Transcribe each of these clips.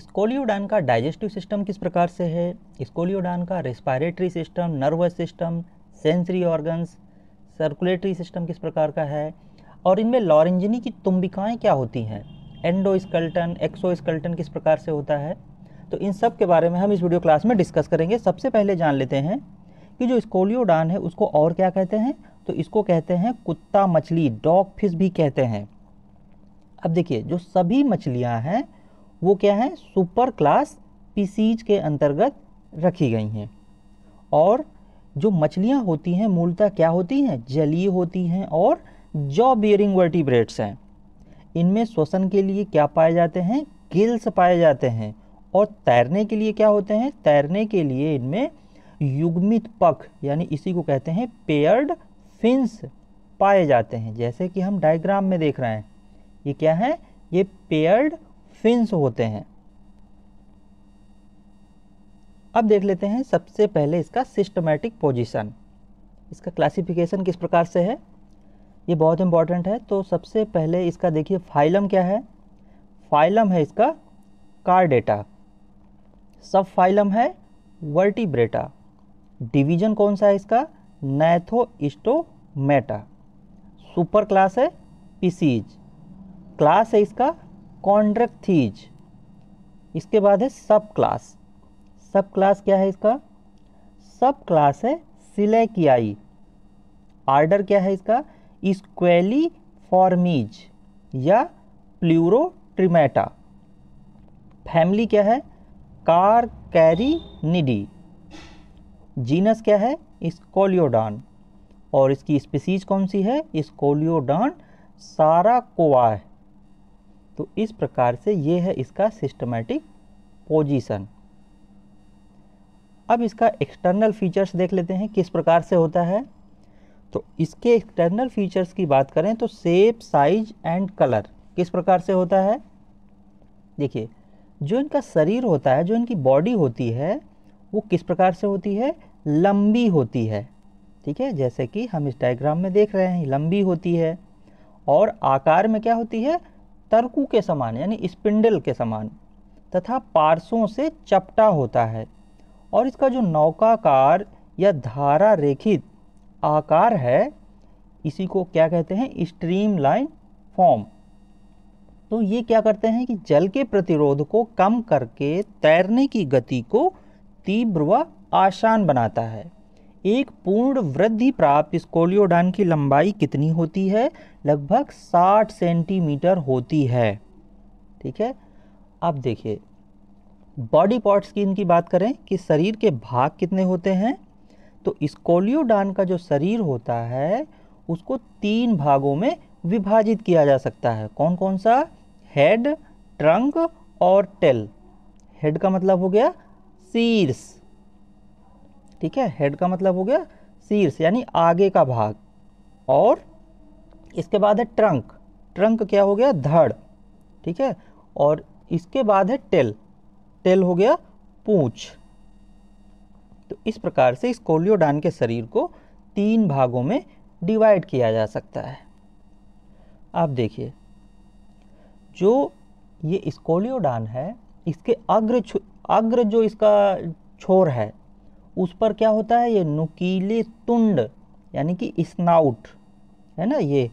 स्कोलियोडान का digestive system किस प्रकार से है स्कोलियोडान का respiratory system nervous system sensory organs circulatory system किस प्रकार का है और इनमें लॉरेंजनी की तुम्बिकाएँ क्या होती हैं एंडोस्कल्टन स्कल्टन किस प्रकार से होता है तो इन सब के बारे में हम इस वीडियो क्लास में डिस्कस करेंगे सबसे पहले जान लेते हैं कि जो स्कोलियोडान है उसको और क्या कहते हैं तो इसको कहते हैं कुत्ता मछली डॉग फिश भी कहते हैं अब देखिए जो सभी मछलियाँ हैं वो क्या है सुपर क्लास पीसीज के अंतर्गत रखी गई हैं और जो मछलियाँ होती हैं मूलतः क्या होती हैं जलीय होती हैं और जॉ बियरिंग वर्टिब्रेट्स हैं इनमें श्वसन के लिए क्या पाए जाते हैं गिल्स पाए जाते हैं और तैरने के लिए क्या होते हैं तैरने के लिए इनमें युग्मित पख यानी इसी को कहते हैं पेयर्ड फिंस पाए जाते हैं जैसे कि हम डायग्राम में देख रहे हैं ये क्या है ये पेयर्ड फिन्स होते हैं अब देख लेते हैं सबसे पहले इसका सिस्टमैटिक पोजीशन इसका क्लासिफिकेशन किस प्रकार से है ये बहुत इंपॉर्टेंट है तो सबसे पहले इसका देखिए फाइलम क्या है फाइलम है इसका डेटा सब फाइलम है वर्टिब्रेटा डिवीजन कौन सा है इसका नैथो इस्टोमेटा सुपर क्लास है पीसीज क्लास है इसका कॉन्ड्रकथीज इसके बाद है सब क्लास सब क्लास क्या है इसका सब क्लास है सिलेकियाई आर्डर क्या है इसका स्क्वेली फॉर्मीज या प्लूरोट्रीमेटा फैमिली क्या है कार कैरी निडी जीनस क्या है स्कोलियोडान और इसकी स्पीसीज कौन सी है स्कोलियोडान सारा कोआ है तो इस प्रकार से ये है इसका सिस्टमेटिक पोजीशन अब इसका एक्सटर्नल फीचर्स देख लेते हैं किस प्रकार से होता है तो इसके एक्सटर्नल फीचर्स की बात करें तो सेप साइज एंड कलर किस प्रकार से होता है देखिए जो इनका शरीर होता है जो इनकी बॉडी होती है वो किस प्रकार से होती है लंबी होती है ठीक है जैसे कि हम इस डायग्राम में देख रहे हैं लंबी होती है और आकार में क्या होती है तरकू के समान यानी स्पिंडल के समान तथा पार्सों से चपटा होता है और इसका जो नौकाकार या धारा रेखित आकार है इसी को क्या कहते हैं स्ट्रीम लाइन फॉर्म तो ये क्या करते हैं कि जल के प्रतिरोध को कम करके तैरने की गति को तीव्र व आसान बनाता है एक पूर्ण वृद्धि प्राप्त स्कोलियोडान की लंबाई कितनी होती है लगभग 60 सेंटीमीटर होती है ठीक है अब देखिए बॉडी पार्ट्स की इनकी बात करें कि शरीर के भाग कितने होते हैं तो स्कोलियोडान का जो शरीर होता है उसको तीन भागों में विभाजित किया जा सकता है कौन कौन सा हेड ट्रंक और टेल हेड का मतलब हो गया शीर्ष ठीक है हेड का मतलब हो गया शीर्ष यानी आगे का भाग और इसके बाद है ट्रंक ट्रंक क्या हो गया धड़ ठीक है और इसके बाद है टेल टेल हो गया पूछ तो इस प्रकार से स्कोलियोडान के शरीर को तीन भागों में डिवाइड किया जा सकता है आप देखिए जो ये स्कोलियोडान है इसके अग्र अग्र जो इसका छोर है उस पर क्या होता है ये नुकीले तुंड यानी कि स्नाउट है ना ये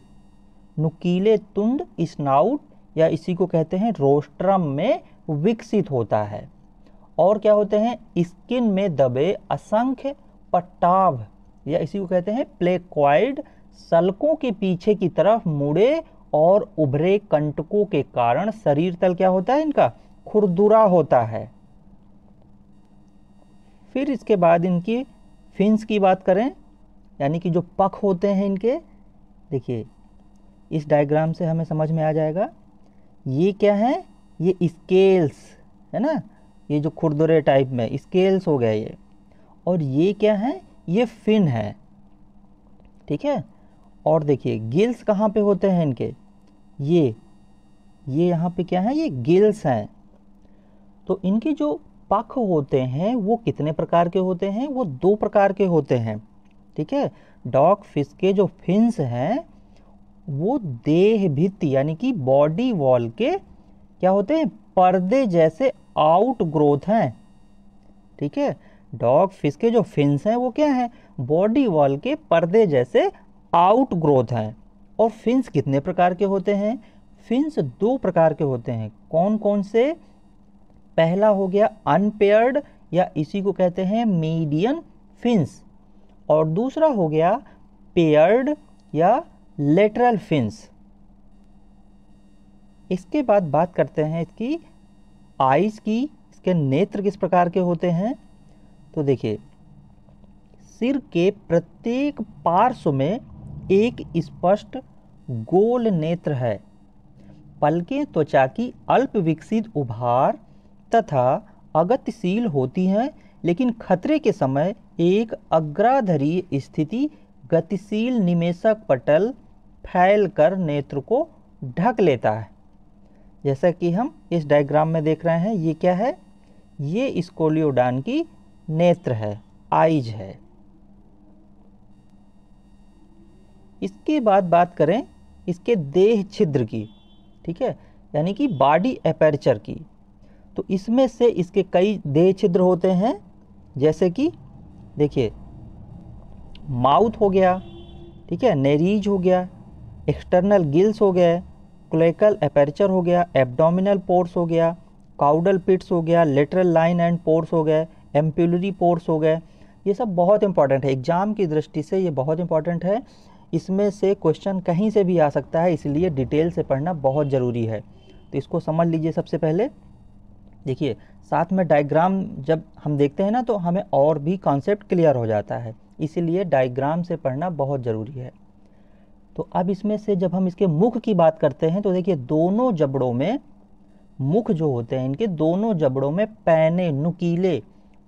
नुकीले तुंड स्नाउट या इसी को कहते हैं रोस्ट्रम में विकसित होता है और क्या होते हैं स्किन में दबे असंख्य पट्टाभ या इसी को कहते हैं प्लेक्वाइड सलकों के पीछे की तरफ मुड़े और उभरे कंटकों के कारण शरीर तल क्या होता है इनका खुरदुरा होता है फिर इसके बाद इनकी फिन्स की बात करें यानी कि जो पख होते हैं इनके देखिए इस डायग्राम से हमें समझ में आ जाएगा ये क्या है ये स्केल्स है ना ये जो खुरदुरे टाइप में स्केल्स हो गया ये और ये क्या है ये फिन है ठीक है और देखिए गिल्स कहाँ पे होते हैं इनके ये ये यहाँ पे क्या है ये गिल्स हैं तो इनकी जो पक्ष होते हैं वो कितने प्रकार के होते हैं वो दो प्रकार के होते हैं ठीक है डॉग फिश के जो फिंस हैं वो देह भित्ति यानी कि बॉडी वॉल के क्या होते हैं पर्दे जैसे आउट ग्रोथ हैं ठीक है डॉग फिश के जो फिंस हैं वो क्या हैं बॉडी वॉल के पर्दे जैसे आउट ग्रोथ हैं और फिंस कितने प्रकार के होते हैं फिंस दो प्रकार के होते हैं कौन कौन से पहला हो गया अनपेयर्ड या इसी को कहते हैं मीडियन फिंस और दूसरा हो गया पेयर्ड या लेटरल फिंस इसके बाद बात करते हैं इसकी आइज़ की इसके नेत्र किस प्रकार के होते हैं तो देखिए सिर के प्रत्येक पार्श्व में एक स्पष्ट गोल नेत्र है पलकें त्वचा की अल्प विकसित उभार तथा अगतिशील होती हैं लेकिन खतरे के समय एक अग्राधरी स्थिति गतिशील निमेशक पटल फैल कर नेत्र को ढक लेता है जैसा कि हम इस डायग्राम में देख रहे हैं ये क्या है ये स्कोलियोडान की नेत्र है आइज है इसके बाद बात करें इसके देह छिद्र की ठीक है यानी कि बॉडी अपर्चर की तो इसमें से इसके कई देह छिद्र होते हैं जैसे कि देखिए माउथ हो गया ठीक है नेरीज हो गया एक्सटर्नल गिल्स हो गए क्लेकल अपर्चर हो गया एब्डोमिनल पोर्स हो गया काउडल पिट्स हो गया लेटरल लाइन एंड पोर्स हो गए एम्प्यूलरी पोर्स हो गए ये सब बहुत इंपॉर्टेंट है एग्जाम की दृष्टि से ये बहुत इंपॉर्टेंट है इसमें से क्वेश्चन कहीं से भी आ सकता है इसलिए डिटेल से पढ़ना बहुत ज़रूरी है तो इसको समझ लीजिए सबसे पहले देखिए साथ में डायग्राम जब हम देखते हैं ना तो हमें और भी कॉन्सेप्ट क्लियर हो जाता है इसीलिए डायग्राम से पढ़ना बहुत ज़रूरी है तो अब इसमें से जब हम इसके मुख की बात करते हैं तो देखिए दोनों जबड़ों में मुख जो होते हैं इनके दोनों जबड़ों में पैने नुकीले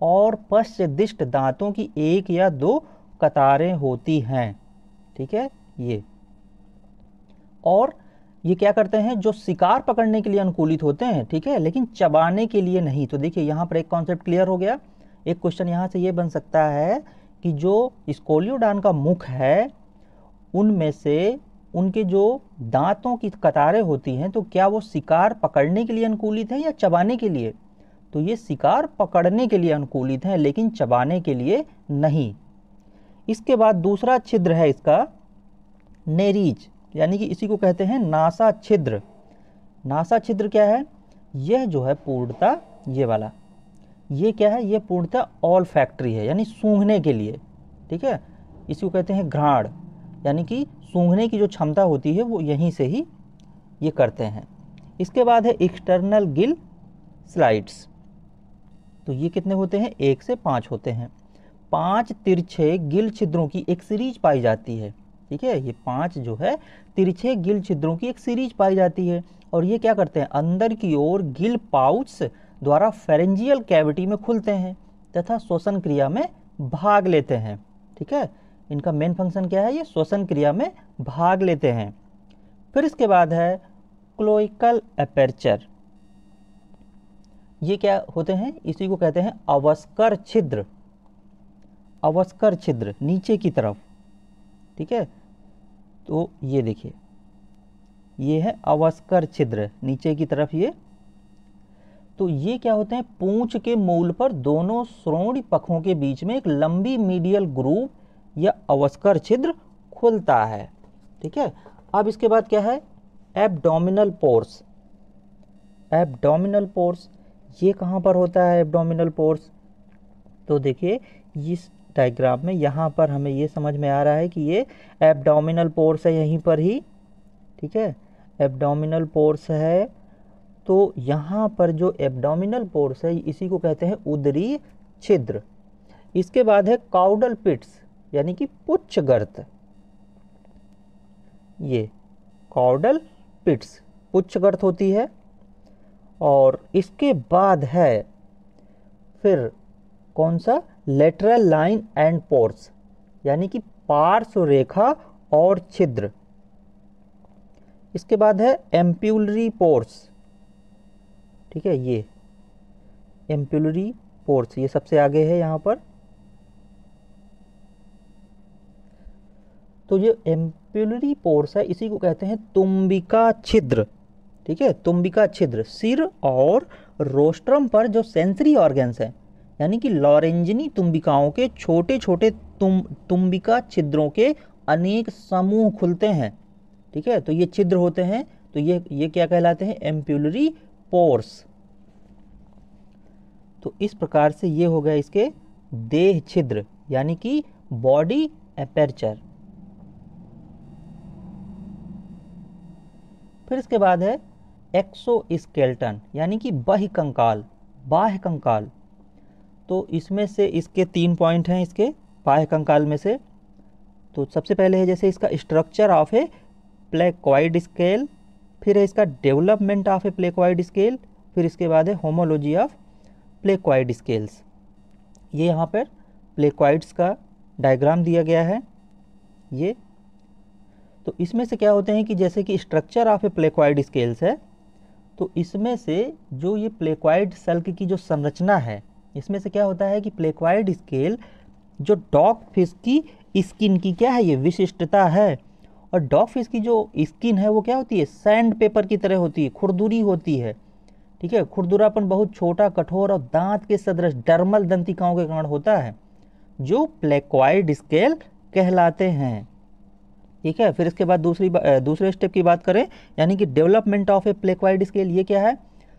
और पश्चिष्ट दांतों की एक या दो कतारें होती हैं ठीक है ये और ये क्या करते हैं जो शिकार पकड़ने के लिए अनुकूलित होते हैं ठीक है लेकिन चबाने के लिए नहीं तो देखिए यहाँ पर एक कॉन्सेप्ट क्लियर हो गया एक क्वेश्चन यहाँ से ये बन सकता है कि जो स्कोलियोडान का मुख है उनमें से उनके जो दांतों की कतारें होती हैं तो क्या वो शिकार पकड़ने के लिए अनुकूलित हैं या चबाने के लिए तो ये शिकार पकड़ने के लिए अनुकूलित हैं लेकिन चबाने के लिए नहीं इसके बाद दूसरा छिद्र है इसका नेरीज यानी कि इसी को कहते हैं नासा छिद्र नासा छिद्र क्या है यह जो है पूर्णता ये वाला ये क्या है ये पूर्णता ऑल फैक्ट्री है यानी सूंघने के लिए ठीक है इसी को कहते हैं घ्राण यानी कि सूंघने की जो क्षमता होती है वो यहीं से ही ये करते हैं इसके बाद है एक्सटर्नल गिल स्लाइड्स तो ये कितने होते हैं एक से पाँच होते हैं पांच तिरछे गिल छिद्रों की एक सीरीज पाई जाती है ठीक है ये पांच जो है तिरछे गिल छिद्रों की एक सीरीज पाई जाती है और ये क्या करते हैं अंदर की ओर गिल पाउच द्वारा फेरेंजियल कैविटी में खुलते हैं तथा श्वसन क्रिया में भाग लेते हैं ठीक है इनका मेन फंक्शन क्या है ये श्वसन क्रिया में भाग लेते हैं फिर इसके बाद है क्लोइकल अपर्चर ये क्या होते हैं इसी को कहते हैं अवस्कर छिद्र अवस्कर छिद्र नीचे की तरफ ठीक है तो ये देखिए ये है अवस्कर छिद्र नीचे की तरफ ये तो ये क्या होते हैं पूंछ के मूल पर दोनों श्रोण पखों के बीच में एक लंबी मीडियल ग्रुप या अवस्कर छिद्र खुलता है ठीक है अब इसके बाद क्या है एबडोमिनल पोर्स एबडोमिनल पोर्स ये कहाँ पर होता है एबडोमिनल पोर्स तो देखिए इस डायग्राम में यहाँ पर हमें ये समझ में आ रहा है कि ये एबडोमिनल पोर्स है यहीं पर ही ठीक है एबडोमिनल पोर्स है तो यहाँ पर जो एबडोमिनल पोर्स है इसी को कहते हैं उदरी छिद्र इसके बाद है काउडल पिट्स यानी कि पुच्छ गर्त ये काउडल पिट्स पुच्छ गर्त होती है और इसके बाद है फिर कौन सा लेटरल लाइन एंड पोर्स यानी कि पार्श्व रेखा और छिद्र इसके बाद है एम्प्यूलरी पोर्स ठीक है ये एम्प्यूलरी पोर्स ये सबसे आगे है यहाँ पर तो ये एम्प्यूलरी पोर्स है इसी को कहते हैं तुम्बिका छिद्र ठीक है तुम्बिका छिद्र सिर और रोस्ट्रम पर जो सेंसरी ऑर्गेन्स हैं यानी कि लॉरेंजनी तुम्बिकाओं के छोटे छोटे तुम तुम्बिका छिद्रों के अनेक समूह खुलते हैं ठीक है तो ये छिद्र होते हैं तो ये ये क्या कहलाते हैं एम्प्यूलरी पोर्स तो इस प्रकार से ये हो गया इसके देह छिद्र यानी कि बॉडी एपर्चर फिर इसके बाद है एक्सो स्केल्टन यानी कि बाह्य कंकाल बाह्य कंकाल तो इसमें से इसके तीन पॉइंट हैं इसके बाह्य कंकाल में से तो सबसे पहले है जैसे इसका structure of a placoid scale फिर है इसका development of a placoid scale फिर इसके बाद है होमोलॉजी ऑफ प्लेक्वाइड स्केल्स ये यहाँ पर प्लेक्वाइड्स का डायग्राम दिया गया है ये तो इसमें से क्या होते हैं कि जैसे कि structure of a placoid scales है तो इसमें से जो ये प्लेक्वाइड सल्क की जो संरचना है इसमें से क्या होता है कि प्लेक्वाइड स्केल जो डॉग फिश की स्किन की क्या है ये विशिष्टता है और डॉग फिश की जो स्किन है वो क्या होती है सैंड पेपर की तरह होती है खुरदुरी होती है ठीक है खुरदुरापन बहुत छोटा कठोर और दांत के सदृश डर्मल दंतिकाओं के कारण होता है जो प्लेक्वाइड स्केल कहलाते हैं ठीक है फिर इसके बाद दूसरी दूसरे स्टेप की बात करें यानी कि development of a placoid scale ये क्या है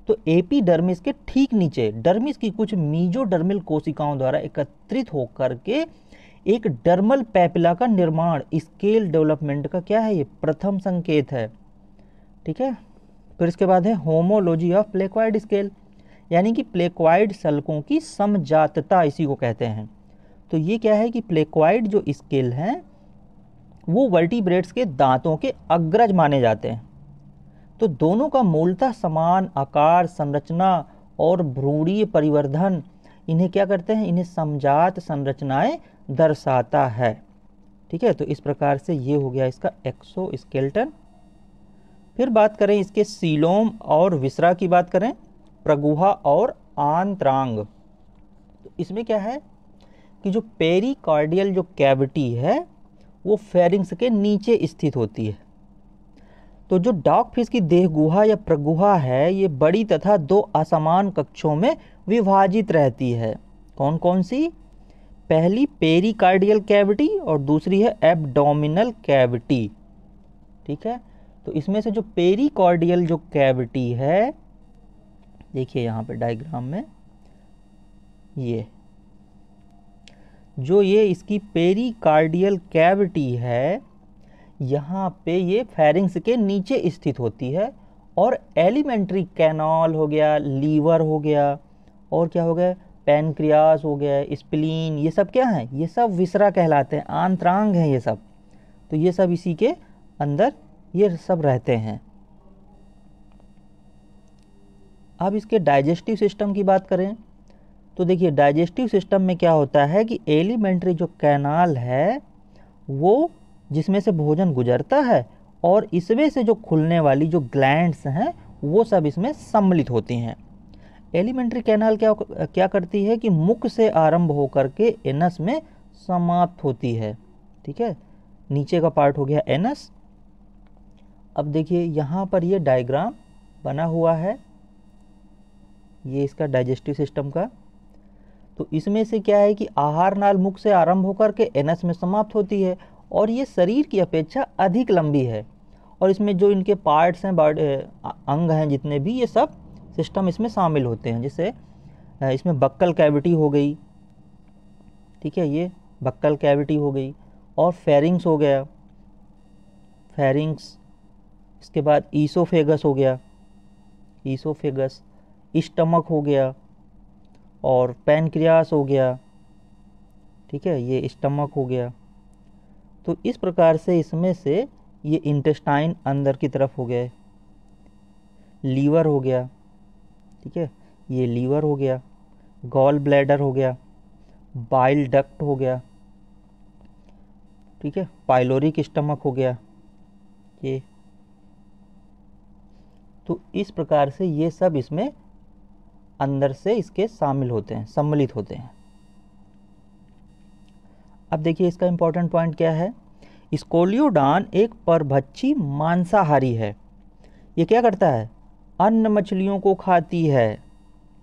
तो एपीडर्मिस के ठीक नीचे डर्मिस की कुछ मीजो डर्मिल कोशिकाओं द्वारा एकत्रित होकर के एक डर्मल पैपिला का निर्माण स्केल डेवलपमेंट का क्या है ये प्रथम संकेत है ठीक है फिर इसके बाद है होमोलॉजी ऑफ प्लेक्वाइड स्केल यानी कि प्लेक्वाइड सलकों की समजातता इसी को कहते हैं तो ये क्या है कि प्लेक्वाइड जो स्केल हैं वो वर्टिब्रेट्स के दांतों के अग्रज माने जाते हैं तो दोनों का मूलतः समान आकार संरचना और भ्रूणीय परिवर्धन इन्हें क्या करते हैं इन्हें समझात संरचनाएं दर्शाता है ठीक है तो इस प्रकार से ये हो गया इसका एक्सो स्केल्टन फिर बात करें इसके सीलोम और विसरा की बात करें प्रगुहा और आंतरांग तो इसमें क्या है कि जो पेरिकार्डियल जो कैविटी है वो फेरिंग्स के नीचे स्थित होती है तो जो डॉग फिश की देह गुहा या प्रगुहा है ये बड़ी तथा दो असमान कक्षों में विभाजित रहती है कौन कौन सी पहली पेरिकार्डियल कैविटी और दूसरी है एब्डोमिनल कैविटी ठीक है तो इसमें से जो कार्डियल जो कैविटी है देखिए यहाँ पे डायग्राम में ये जो ये इसकी पेरिकार्डियल कैविटी है यहाँ पे ये फेरिंग्स के नीचे स्थित होती है और एलिमेंट्री कैनॉल हो गया लीवर हो गया और क्या हो गया पेनक्रियास हो गया स्प्लीन ये सब क्या हैं ये सब विसरा कहलाते हैं आंत्रांग हैं ये सब तो ये सब इसी के अंदर ये सब रहते हैं अब इसके डाइजेस्टिव सिस्टम की बात करें तो देखिए डाइजेस्टिव सिस्टम में क्या होता है कि एलिमेंट्री जो कैनाल है वो जिसमें से भोजन गुजरता है और इसमें से जो खुलने वाली जो ग्लैंड्स हैं वो सब इसमें सम्मिलित होती हैं एलिमेंट्री कैनाल क्या क्या करती है कि मुख से आरंभ होकर के एनस में समाप्त होती है ठीक है नीचे का पार्ट हो गया एनस अब देखिए यहाँ पर ये डायग्राम बना हुआ है ये इसका डाइजेस्टिव सिस्टम का तो इसमें से क्या है कि आहार नाल मुख से आरंभ होकर के एनस में समाप्त होती है और ये शरीर की अपेक्षा अधिक लंबी है और इसमें जो इनके पार्ट्स हैं बॉडी अंग हैं जितने भी ये सब सिस्टम इसमें शामिल होते हैं जैसे इसमें बक्कल कैविटी हो गई ठीक है ये बक्कल कैविटी हो गई और फेरिंग्स हो गया फेरिंग्स इसके बाद ईसोफेगस हो गया ईसोफेगस स्टमक हो गया और पेनक्रियास हो गया ठीक है ये स्टमक हो गया तो इस प्रकार से इसमें से ये इंटेस्टाइन अंदर की तरफ हो गए लीवर हो गया ठीक है ये लीवर हो गया गॉल ब्लैडर हो गया बाइल डक्ट हो गया ठीक है पाइलोरिक स्टमक हो गया ये तो इस प्रकार से ये सब इसमें अंदर से इसके शामिल होते हैं सम्मिलित होते हैं अब देखिए इसका इंपॉर्टेंट पॉइंट क्या है स्कोलियोडान एक परभच्छी मांसाहारी है ये क्या करता है अन्य मछलियों को खाती है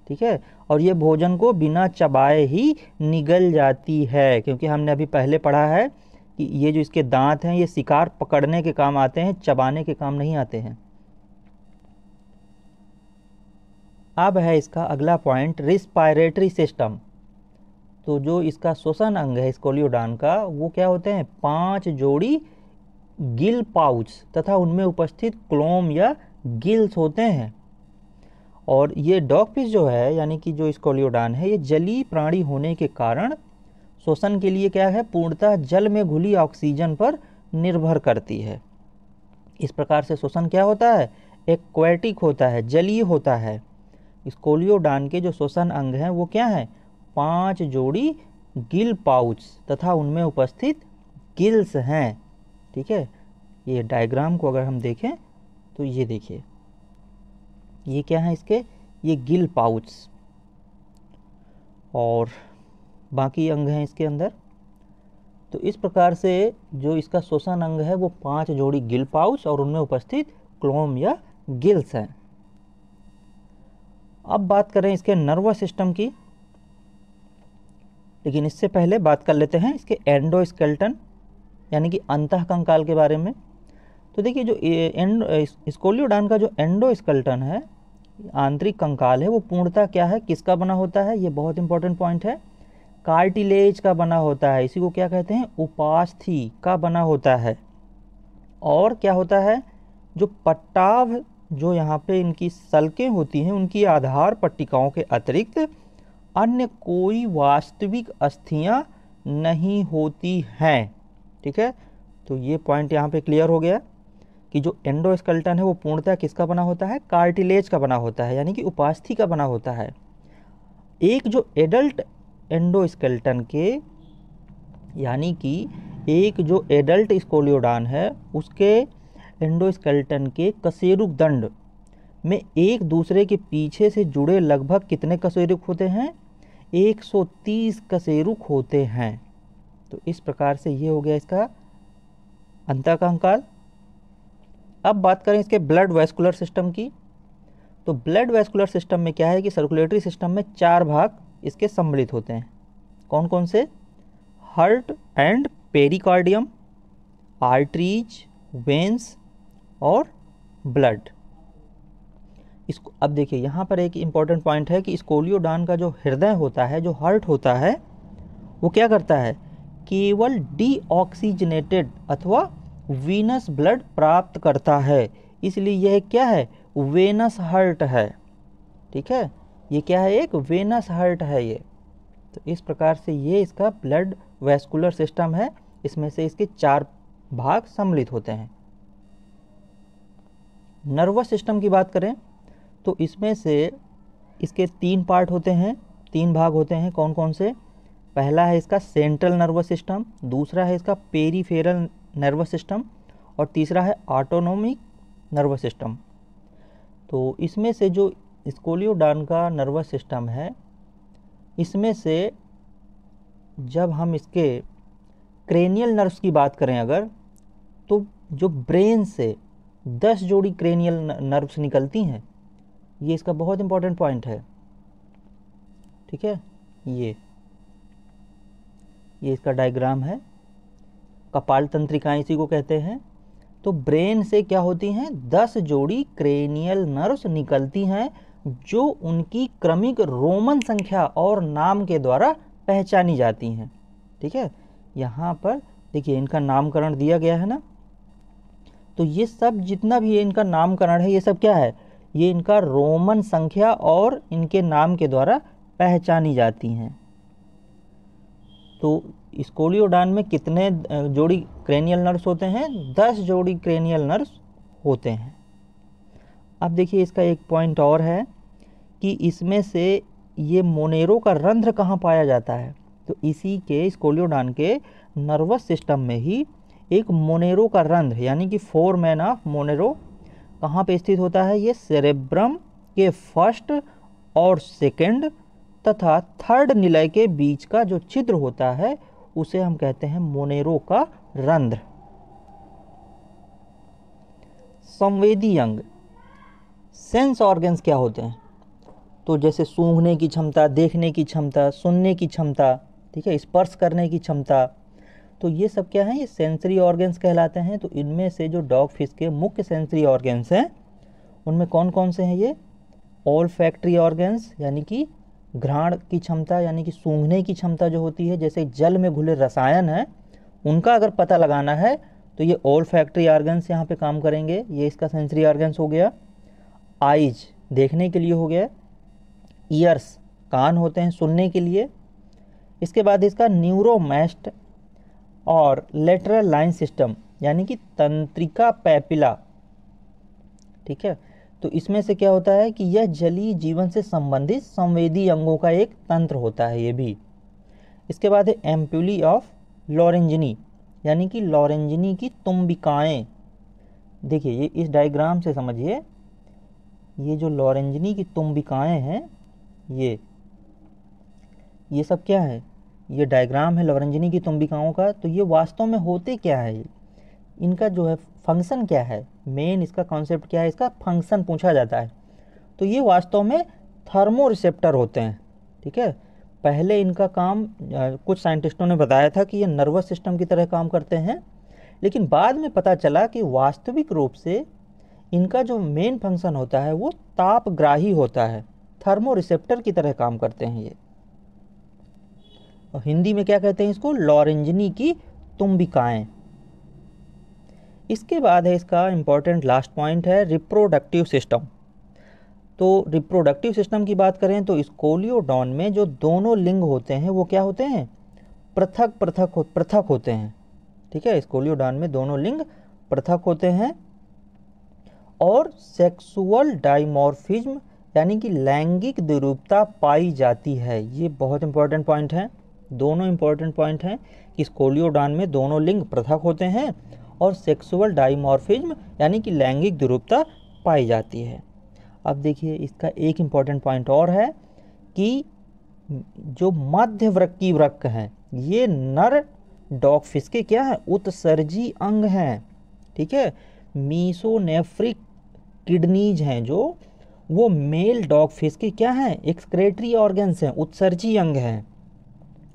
ठीक है और ये भोजन को बिना चबाए ही निगल जाती है क्योंकि हमने अभी पहले पढ़ा है कि ये जो इसके दांत हैं ये शिकार पकड़ने के काम आते हैं चबाने के काम नहीं आते हैं अब है इसका अगला पॉइंट रिस्पायरेटरी सिस्टम तो जो इसका श्वसन अंग है स्कोलियोडान का वो क्या होते हैं पांच जोड़ी गिल पाउच तथा उनमें उपस्थित क्लोम या गिल्स होते हैं और ये डॉगफिश जो है यानी कि जो स्कोलियोडान है ये जलीय प्राणी होने के कारण श्वसन के लिए क्या है पूर्णतः जल में घुली ऑक्सीजन पर निर्भर करती है इस प्रकार से श्वसन क्या होता है एक्वेटिक होता है जलीय होता है स्कोलियोडान के जो श्वसन अंग हैं वो क्या हैं पांच जोड़ी गिल पाउच तथा उनमें उपस्थित गिल्स हैं ठीक है ये डायग्राम को अगर हम देखें तो ये देखिए ये क्या है इसके ये गिल पाउच और बाकी अंग हैं इसके अंदर तो इस प्रकार से जो इसका शोषण अंग है वो पांच जोड़ी गिल पाउच और उनमें उपस्थित क्लोम या गिल्स हैं अब बात करें इसके नर्वस सिस्टम की लेकिन इससे पहले बात कर लेते हैं इसके एंडोस्केल्टन यानी कि अंत कंकाल के बारे में तो देखिए जो एंड स्कोलियोडान का जो एंडोस्केल्टन है आंतरिक कंकाल है वो पूर्णता क्या है किसका बना होता है ये बहुत इंपॉर्टेंट पॉइंट है कार्टिलेज का बना होता है इसी को क्या कहते हैं उपास्थि का बना होता है और क्या होता है जो पट्टाव जो यहाँ पे इनकी सलकें होती हैं उनकी आधार पट्टिकाओं के अतिरिक्त अन्य कोई वास्तविक अस्थियाँ नहीं होती हैं ठीक है तो ये पॉइंट यहाँ पे क्लियर हो गया कि जो एंडोस्कल्टन है वो पूर्णतः किसका बना होता है कार्टिलेज का बना होता है यानी कि उपास्थि का बना होता है एक जो एडल्ट एंडोस्केल्टन के यानी कि एक जो एडल्ट स्कोलियोडान है उसके एंडोस्केल्टन के कसेरुक दंड में एक दूसरे के पीछे से जुड़े लगभग कितने कशेरुक होते हैं 130 कशेरुक होते हैं तो इस प्रकार से ये हो गया इसका अंतर का अंकाल अब बात करें इसके ब्लड वेस्कुलर सिस्टम की तो ब्लड वेस्कुलर सिस्टम में क्या है कि सर्कुलेटरी सिस्टम में चार भाग इसके सम्मिलित होते हैं कौन कौन से heart and pericardium arteries veins और ब्लड इसको अब देखिए यहाँ पर एक इम्पॉर्टेंट पॉइंट है कि स्कोलियोडान का जो हृदय होता है जो हार्ट होता है वो क्या करता है केवल डीऑक्सीजनेटेड अथवा वीनस ब्लड प्राप्त करता है इसलिए यह क्या है वेनस हर्ट है ठीक है ये क्या है एक वेनस हर्ट है ये तो इस प्रकार से ये इसका ब्लड वेस्कुलर सिस्टम है इसमें से इसके चार भाग सम्मिलित होते हैं नर्वस सिस्टम की बात करें तो इसमें से इसके तीन पार्ट होते हैं तीन भाग होते हैं कौन कौन से पहला है इसका सेंट्रल नर्वस सिस्टम दूसरा है इसका पेरीफेरल नर्वस सिस्टम और तीसरा है ऑटोनोमिक नर्वस सिस्टम तो इसमें से जो स्कोलियोडान का नर्वस सिस्टम है इसमें से जब हम इसके क्रेनियल नर्व्स की बात करें अगर तो जो ब्रेन से दस जोड़ी क्रेनियल नर्व्स निकलती हैं ये इसका बहुत इंपॉर्टेंट पॉइंट है ठीक है ये ये इसका डायग्राम है कपाल तंत्रिकाएं इसी को कहते हैं तो ब्रेन से क्या होती हैं दस जोड़ी क्रेनियल नर्व्स निकलती हैं जो उनकी क्रमिक रोमन संख्या और नाम के द्वारा पहचानी जाती हैं ठीक है यहाँ पर देखिए इनका नामकरण दिया गया है ना तो ये सब जितना भी इनका नामकरण है ये सब क्या है ये इनका रोमन संख्या और इनके नाम के द्वारा पहचानी जाती हैं तो स्कोलियोडान में कितने जोड़ी क्रेनियल नर्स होते हैं दस जोड़ी क्रेनियल नर्स होते हैं अब देखिए इसका एक पॉइंट और है कि इसमें से ये मोनेरो का रंध्र कहाँ पाया जाता है तो इसी के स्कोलियोडान के नर्वस सिस्टम में ही एक मोनेरो का रंध्र यानी कि फोर मैन ऑफ मोनेरो कहाँ पे स्थित होता है ये सेरेब्रम के फर्स्ट और सेकंड तथा थर्ड निलय के बीच का जो छिद्र होता है उसे हम कहते हैं मोनेरो का रंध्र संवेदी अंग सेंस ऑर्गन्स क्या होते हैं तो जैसे सूंघने की क्षमता देखने की क्षमता सुनने की क्षमता ठीक है स्पर्श करने की क्षमता तो ये सब क्या है ये सेंसरी ऑर्गेंस कहलाते हैं तो इनमें से जो डॉग फिश के मुख्य सेंसरी ऑर्गेंस हैं उनमें कौन कौन से हैं ये ऑल फैक्ट्री ऑर्गेंस यानी कि घ्राण की क्षमता यानी कि सूंघने की क्षमता जो होती है जैसे जल में घुले रसायन हैं उनका अगर पता लगाना है तो ये ऑल फैक्ट्री ऑर्गेंस यहाँ पे काम करेंगे ये इसका सेंसरी ऑर्गेंस हो गया आइज देखने के लिए हो गया ईयर्स कान होते हैं सुनने के लिए इसके बाद इसका न्यूरोमैस्ट और लेटरल लाइन सिस्टम यानी कि तंत्रिका पैपिला ठीक है तो इसमें से क्या होता है कि यह जलीय जीवन से संबंधित संवेदी अंगों का एक तंत्र होता है ये भी इसके बाद है एम्प्यूली ऑफ लॉरेंजनी यानी कि लॉरेंजनी की तुम्बिकाएँ देखिए ये इस डायग्राम से समझिए ये जो लॉरेंजनी की तुम्बिकाएँ हैं ये ये सब क्या है ये डायग्राम है लवरंजनी की तुम्बिकाओं का तो ये वास्तव में होते क्या है इनका जो है फंक्शन क्या है मेन इसका कॉन्सेप्ट क्या है इसका फंक्शन पूछा जाता है तो ये वास्तव में थर्मो रिसेप्टर होते हैं ठीक है पहले इनका काम कुछ साइंटिस्टों ने बताया था कि ये नर्वस सिस्टम की तरह काम करते हैं लेकिन बाद में पता चला कि वास्तविक रूप से इनका जो मेन फंक्शन होता है वो तापग्राही होता है थर्मो रिसेप्टर की तरह काम करते हैं ये और हिंदी में क्या कहते हैं इसको लॉरेंजनी की तुम्बिकाएँ इसके बाद है इसका इम्पॉर्टेंट लास्ट पॉइंट है रिप्रोडक्टिव सिस्टम तो रिप्रोडक्टिव सिस्टम की बात करें तो इस्कोलियोडॉन में जो दोनों लिंग होते हैं वो क्या होते हैं पृथक पृथक पृथक होते हैं ठीक है स्कोलियोडॉन में दोनों लिंग पृथक होते हैं और सेक्सुअल डाइमॉर्फिज्म यानी कि लैंगिक द्विरूपता पाई जाती है ये बहुत इंपॉर्टेंट पॉइंट है दोनों इंपॉर्टेंट पॉइंट हैं कि स्कोलियोडान में दोनों लिंग पृथक होते हैं और सेक्सुअल डाइमॉर्फिज्म यानी कि लैंगिक द्रुपता पाई जाती है अब देखिए इसका एक इम्पॉर्टेंट पॉइंट और है कि जो मध्य वृक्की की हैं ये नर डॉग फिश के क्या हैं उत्सर्जी अंग हैं ठीक है मीसोनेफ्रिक किडनीज हैं जो वो मेल डॉग फिश के क्या हैं एक्सक्रेटरी ऑर्गन्स हैं उत्सर्जी अंग हैं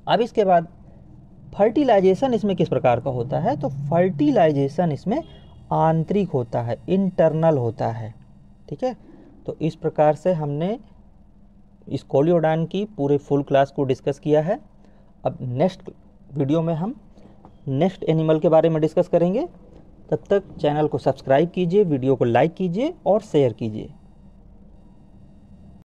अब इसके बाद फर्टिलाइजेशन इसमें किस प्रकार का होता है तो फर्टिलाइजेशन इसमें आंतरिक होता है इंटरनल होता है ठीक है तो इस प्रकार से हमने इस कोलियोडान की पूरे फुल क्लास को डिस्कस किया है अब नेक्स्ट वीडियो में हम नेक्स्ट एनिमल के बारे में डिस्कस करेंगे तब तक चैनल को सब्सक्राइब कीजिए वीडियो को लाइक कीजिए और शेयर कीजिए